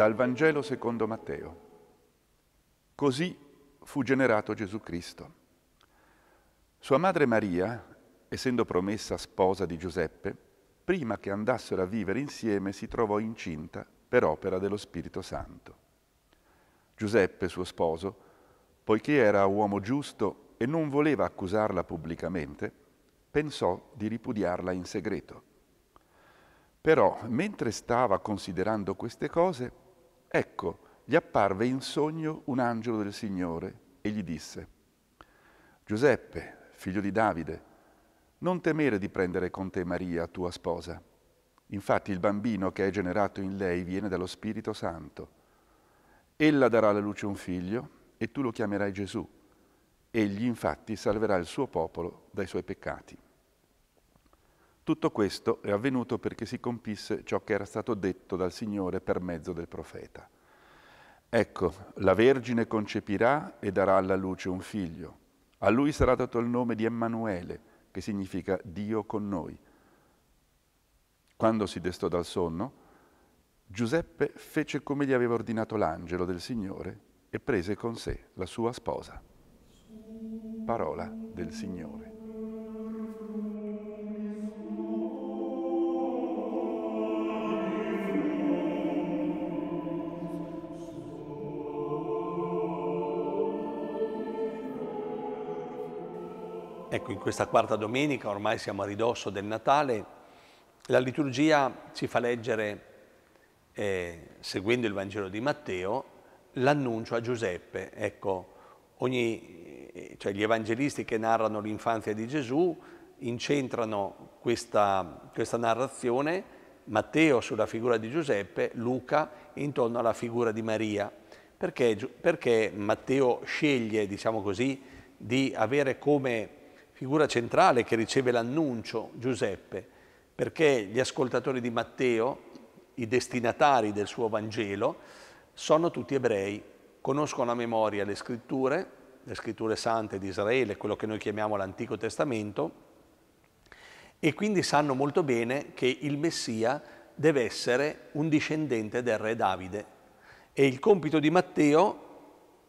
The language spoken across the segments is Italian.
Dal Vangelo secondo Matteo. Così fu generato Gesù Cristo. Sua madre Maria, essendo promessa sposa di Giuseppe, prima che andassero a vivere insieme si trovò incinta per opera dello Spirito Santo. Giuseppe, suo sposo, poiché era uomo giusto e non voleva accusarla pubblicamente, pensò di ripudiarla in segreto. Però, mentre stava considerando queste cose, Ecco, gli apparve in sogno un angelo del Signore e gli disse, Giuseppe, figlio di Davide, non temere di prendere con te Maria, tua sposa. Infatti il bambino che è generato in lei viene dallo Spirito Santo. Ella darà alla luce un figlio e tu lo chiamerai Gesù. Egli infatti salverà il suo popolo dai suoi peccati. Tutto questo è avvenuto perché si compisse ciò che era stato detto dal Signore per mezzo del profeta. Ecco, la Vergine concepirà e darà alla luce un figlio. A lui sarà dato il nome di Emanuele, che significa Dio con noi. Quando si destò dal sonno, Giuseppe fece come gli aveva ordinato l'angelo del Signore e prese con sé la sua sposa. Parola del Signore. Ecco, in questa quarta domenica, ormai siamo a ridosso del Natale, la liturgia ci fa leggere, eh, seguendo il Vangelo di Matteo, l'annuncio a Giuseppe. Ecco, ogni, eh, cioè gli evangelisti che narrano l'infanzia di Gesù incentrano questa, questa narrazione, Matteo sulla figura di Giuseppe, Luca intorno alla figura di Maria. Perché, perché Matteo sceglie, diciamo così, di avere come figura centrale che riceve l'annuncio, Giuseppe, perché gli ascoltatori di Matteo, i destinatari del suo Vangelo, sono tutti ebrei, conoscono a memoria le scritture, le scritture sante di Israele, quello che noi chiamiamo l'Antico Testamento, e quindi sanno molto bene che il Messia deve essere un discendente del re Davide. E il compito di Matteo,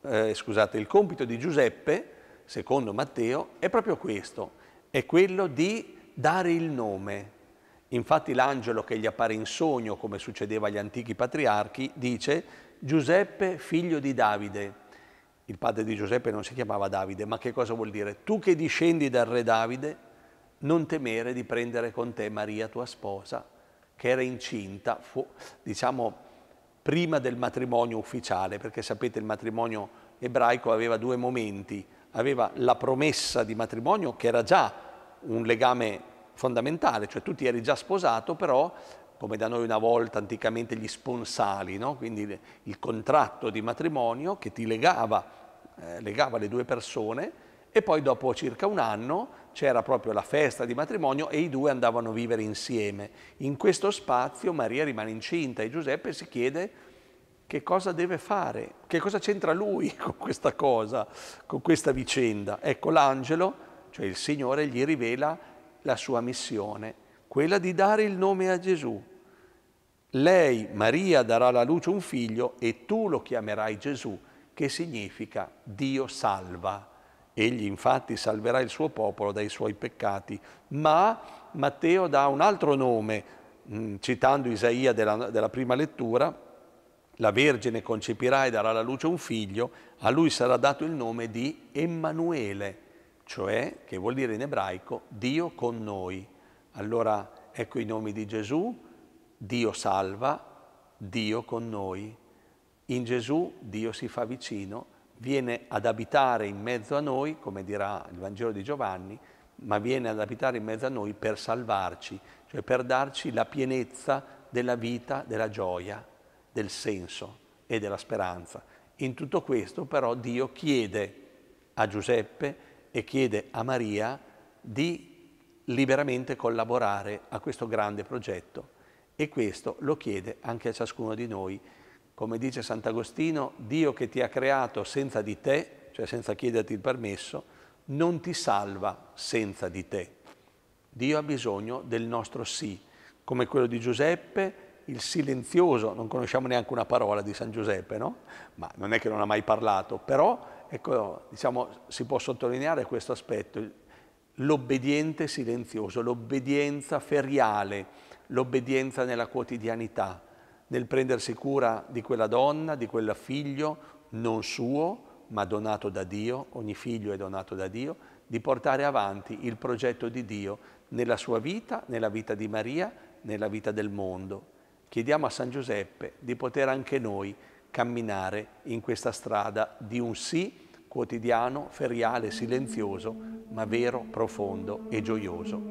eh, scusate, il compito di Giuseppe secondo Matteo, è proprio questo, è quello di dare il nome. Infatti l'angelo che gli appare in sogno, come succedeva agli antichi patriarchi, dice Giuseppe figlio di Davide. Il padre di Giuseppe non si chiamava Davide, ma che cosa vuol dire? Tu che discendi dal re Davide, non temere di prendere con te Maria tua sposa, che era incinta, fu, diciamo, prima del matrimonio ufficiale, perché sapete il matrimonio ebraico aveva due momenti, aveva la promessa di matrimonio che era già un legame fondamentale, cioè tu ti eri già sposato però come da noi una volta anticamente gli sponsali, no? quindi il contratto di matrimonio che ti legava, eh, legava le due persone e poi dopo circa un anno c'era proprio la festa di matrimonio e i due andavano a vivere insieme. In questo spazio Maria rimane incinta e Giuseppe si chiede che cosa deve fare, che cosa c'entra lui con questa cosa, con questa vicenda. Ecco, l'angelo, cioè il Signore, gli rivela la sua missione, quella di dare il nome a Gesù. Lei, Maria, darà alla luce un figlio e tu lo chiamerai Gesù, che significa Dio salva. Egli infatti salverà il suo popolo dai suoi peccati. Ma Matteo dà un altro nome, mm, citando Isaia della, della prima lettura, la Vergine concepirà e darà alla luce un figlio, a lui sarà dato il nome di Emanuele, cioè, che vuol dire in ebraico, Dio con noi. Allora ecco i nomi di Gesù, Dio salva, Dio con noi. In Gesù Dio si fa vicino, viene ad abitare in mezzo a noi, come dirà il Vangelo di Giovanni, ma viene ad abitare in mezzo a noi per salvarci, cioè per darci la pienezza della vita, della gioia del senso e della speranza. In tutto questo però Dio chiede a Giuseppe e chiede a Maria di liberamente collaborare a questo grande progetto e questo lo chiede anche a ciascuno di noi. Come dice Sant'Agostino, Dio che ti ha creato senza di te, cioè senza chiederti il permesso, non ti salva senza di te. Dio ha bisogno del nostro sì, come quello di Giuseppe il silenzioso, non conosciamo neanche una parola di San Giuseppe, no? ma non è che non ha mai parlato, però ecco, diciamo, si può sottolineare questo aspetto, l'obbediente silenzioso, l'obbedienza feriale, l'obbedienza nella quotidianità, nel prendersi cura di quella donna, di quel figlio, non suo, ma donato da Dio, ogni figlio è donato da Dio, di portare avanti il progetto di Dio nella sua vita, nella vita di Maria, nella vita del mondo. Chiediamo a San Giuseppe di poter anche noi camminare in questa strada di un sì quotidiano, feriale, silenzioso, ma vero, profondo e gioioso.